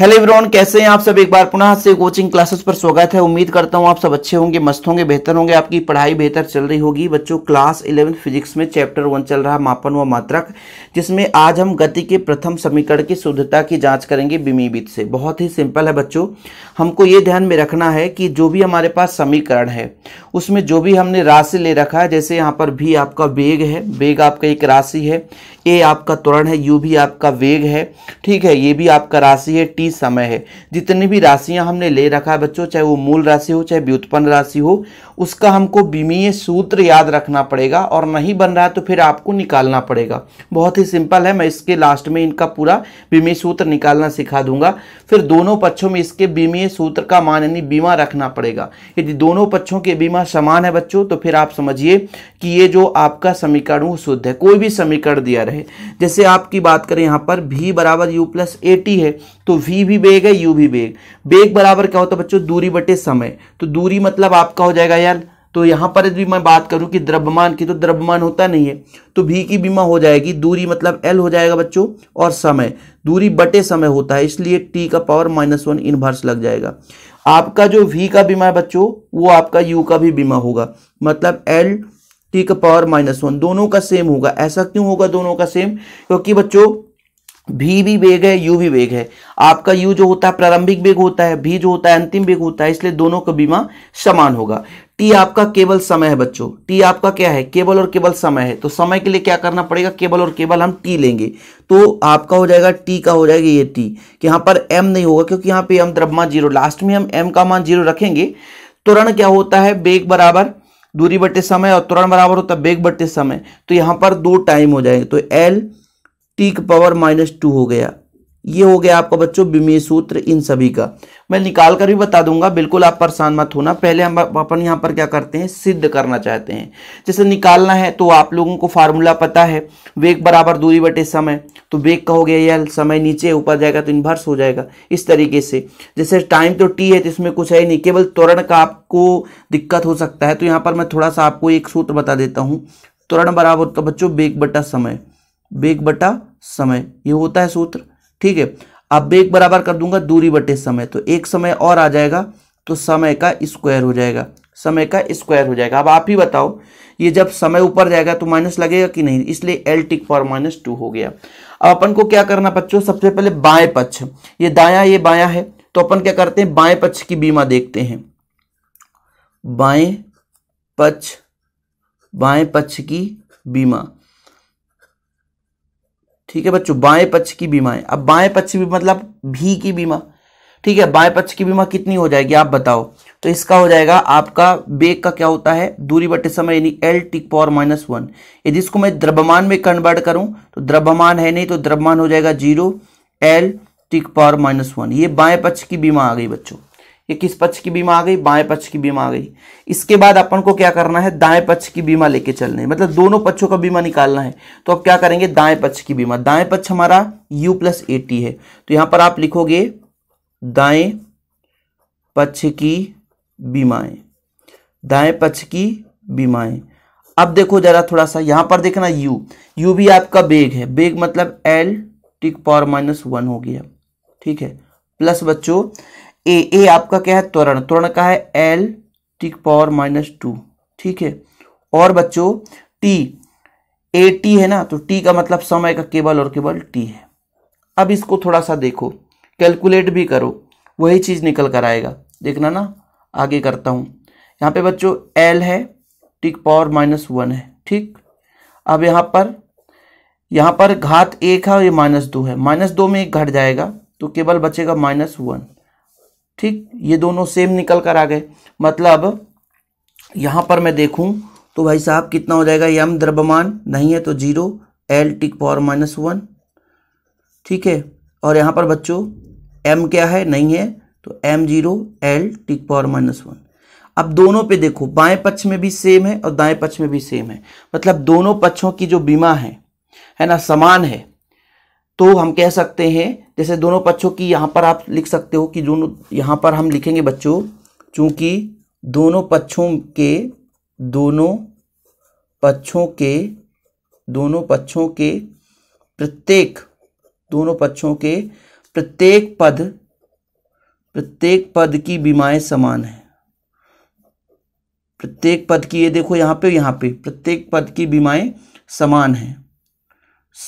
hello everyone कैसे हैं आप सब एक बार पुनः से कोचिंग क्लासेस पर स्वागत है उम्मीद करता हूं आप सब अच्छे होंगे मस्त होंगे बेहतर होंगे आपकी पढ़ाई बेहतर चल रही होगी बच्चों क्लास इलेवन फिजिक्स में चैप्टर वन चल रहा मापन व मात्रक जिसमें आज हम गति के प्रथम समीकरण की शुद्धता की जांच करेंगे बिमीबित से बहुत ही सिंपल है बच्चों हमको ये ध्यान में रखना है कि जो भी हमारे पास समीकरण है उसमें जो भी हमने राशि ले रखा है जैसे यहाँ पर भी आपका वेग है वेग आपका एक राशि है ए आपका त्वरण है यू भी आपका वेग है ठीक है ये भी आपका राशि है टी टी समय है जितनी भी राशियां हमने ले रखा है बच्चों चाहे वो मूल राशि हो चाहे व्युत्पन्न राशि हो उसका हमको बीमीय सूत्र याद रखना पड़ेगा और नहीं बन रहा है तो फिर आपको निकालना पड़ेगा बहुत ही सिंपल है मैं इसके लास्ट में इनका पूरा बीमीय सूत्र निकालना सिखा दूंगा फिर दोनों पक्षों में इसके बीमीय सूत्र का मान यानी बीमा रखना पड़ेगा यदि दोनों पक्षों के बीमा समान है बच्चों तो फिर आप समझिए कि ये जो आपका समीकरण वो शुद्ध है कोई भी समीकरण दिया रहे जैसे आपकी बात करें यहाँ पर भी बराबर यू प्लस ए टी है तो v भी बेग है u भी बेग बेग बराबर क्या होता है बच्चों दूरी बटे समय तो दूरी मतलब आपका हो जाएगा यार तो यहां पर भी मैं बात करूं कि द्रव्यमान की तो द्रव्यमान होता नहीं है तो भी की बीमा हो जाएगी दूरी मतलब एल हो जाएगा बच्चों और समय दूरी बटे समय होता है इसलिए टी का पावर माइनस वन इनवर्स लग जाएगा आपका जो वी का बीमा है बच्चों वो आपका यू का भी बीमा होगा मतलब एल टी का पावर माइनस वन दोनों का सेम होगा ऐसा क्यों होगा दोनों का सेम क्योंकि बच्चों भी भी वेग है यू भी वेग है आपका यू जो होता है प्रारंभिक वेग होता है भी जो होता है अंतिम वेग होता है इसलिए दोनों का बीमा समान होगा टी आपका केवल समय है बच्चों टी आपका क्या है केवल और केवल समय है तो समय के लिए क्या करना पड़ेगा केवल और केवल हम टी लेंगे तो आपका हो जाएगा टी का हो जाएगा ये टी कि यहाँ पर एम नहीं होगा क्योंकि यहाँ पे एम द्रव्यमान जीरो लास्ट में हम एम का मान जीरो रखेंगे त्वरण क्या होता है वेग बराबर दूरी बटे समय और त्वरण बराबर होता है वेग बटे समय तो यहाँ पर दो टाइम हो जाएंगे तो एल टी का पावर माइनस टू हो गया ये हो गया आपका बच्चों विमीय सूत्र इन सभी का मैं निकाल कर भी बता दूंगा बिल्कुल आप परेशान मत होना पहले हम अपन यहाँ पर क्या करते हैं सिद्ध करना चाहते हैं जैसे निकालना है तो आप लोगों को फार्मूला पता है वेग बराबर दूरी बटे समय तो वेग का हो गया यह समय नीचे ऊपर जाएगा तो इन्वर्स हो जाएगा इस तरीके से जैसे टाइम तो टी है तो इसमें कुछ है नहीं केवल त्वरण का आपको दिक्कत हो सकता है तो यहाँ पर मैं थोड़ा सा आपको एक सूत्र बता देता हूँ त्वरण बराबर तो बच्चों वेग बटा समय वेग बटा समय ये होता है सूत्र ठीक है अब वेग बराबर कर दूंगा दूरी बटे समय तो एक समय और आ जाएगा तो समय का स्क्वायर हो जाएगा समय का स्क्वायर हो जाएगा अब आप ही बताओ ये जब समय ऊपर जाएगा तो माइनस लगेगा कि नहीं इसलिए एल टिक फॉर माइनस टू हो गया अब अपन को क्या करना बच्चों सबसे पहले बाएं पक्ष ये दाया ये बाया है तो अपन क्या करते हैं बाएं पक्ष की बीमा देखते हैं बाएं पक्ष बाएं पक्ष की बीमा ठीक है बच्चों बाएं पक्ष की बीमाएं अब बाएं पक्ष भी मतलब भी की बीमा ठीक है बाएं पक्ष की बीमा कितनी हो जाएगी आप बताओ तो इसका हो जाएगा आपका बेग का क्या होता है दूरी बटे समय यानी एल टिक पावर माइनस वन यदि इसको मैं द्रव्यमान में कन्वर्ट करूं तो द्रव्यमान है नहीं तो द्रव्यमान हो जाएगा जीरो एल टिक पावर माइनस वन ये बाएं पक्ष की बीमा आ गई बच्चों ये किस पक्ष की बीमा आ गई बाएं पक्ष की बीमा आ गई इसके बाद अपन को क्या करना है दाएं पक्ष की बीमा लेके चलने मतलब दोनों पक्षों का बीमा निकालना है तो अब क्या करेंगे दाएं पक्ष की बीमा दाएं पक्ष हमारा u प्लस ए टी है तो यहां पर आप लिखोगे दाएं पक्ष की बीमाएं दाएं पक्ष की बीमाएं अब देखो जरा थोड़ा सा यहां पर देखना यू यू भी आपका बेग है बेग मतलब एल टिक पावर माइनस वन हो गया ठीक है प्लस बच्चों ए ए आपका क्या है त्वरण त्वरण का है L T power minus two ठीक है और बच्चों टी ए टी है ना तो टी का मतलब समय का केवल और केवल टी है अब इसको थोड़ा सा देखो कैलकुलेट भी करो वही चीज़ निकल कर आएगा देखना ना आगे करता हूँ यहाँ पे बच्चों एल है टिक पावर माइनस वन है ठीक अब यहाँ पर यहाँ पर घात एक है और ये माइनस दो है माइनस दो में एक घट जाएगा तो केवल बचेगा माइनस वन ठीक ये दोनों सेम निकल कर आ गए मतलब यहाँ पर मैं देखूँ तो भाई साहब कितना हो जाएगा यम द्रव्यमान नहीं है तो जीरो एल टिक पावर माइनस वन ठीक है और यहाँ पर बच्चों एम क्या है नहीं है तो एम जीरो एल टिक पावर माइनस वन अब दोनों पे देखो बाएं पक्ष में भी सेम है और दाएं पक्ष में भी सेम है मतलब दोनों पक्षों की जो बीमा है है ना समान है तो हम कह सकते हैं जैसे दोनों पक्षों की यहाँ पर आप लिख सकते हो कि दोनों यहाँ पर हम लिखेंगे बच्चों चूँकि दोनों पक्षों के दोनों पक्षों के दोनों पक्षों के प्रत्येक दोनों पक्षों के प्रत्येक पद प्रत्येक पद की बीमाएं समान है प्रत्येक पद की ये देखो यहाँ पे यहाँ पे प्रत्येक पद की बीमाएं समान हैं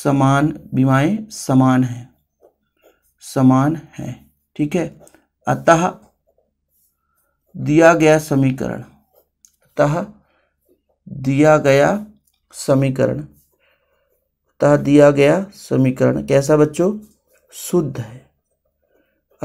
समान बीमाएं समान हैं समान है ठीक है अतः दिया गया समीकरण अतः दिया गया समीकरण अतः दिया गया समीकरण कैसा बच्चों शुद्ध है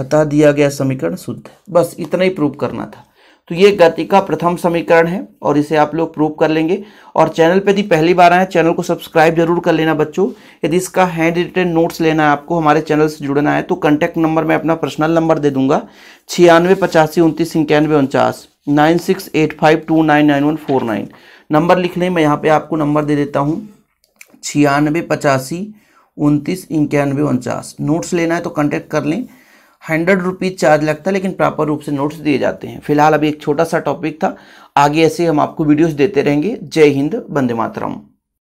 अतः दिया गया समीकरण शुद्ध है बस इतना ही प्रूव करना था तो ये गति का प्रथम समीकरण है और इसे आप लोग प्रूव कर लेंगे और चैनल पे यदि पहली बार आए चैनल को सब्सक्राइब जरूर कर लेना बच्चों यदि इसका हैंड रिटेन नोट्स लेना है आपको हमारे चैनल से जुड़ना है तो कॉन्टैक्ट नंबर मैं अपना पर्सनल नंबर दे दूंगा छियानवे पचासी उनतीस इक्यानवे उनचास nine six eight five two nine nine one four nine number लिख लें मैं यहाँ पर आपको नंबर दे देता हूँ छियानवे पचासी उनतीस इक्यानवे उनचास नोट्स लेना है तो कॉन्टैक्ट कर लें हंड्रेड रुपीज़ चार्ज लगता है लेकिन प्रॉपर रूप से नोट्स दिए जाते हैं फिलहाल अभी एक छोटा सा टॉपिक था आगे ऐसे हम आपको वीडियोस देते रहेंगे जय हिंद बंदे मातरम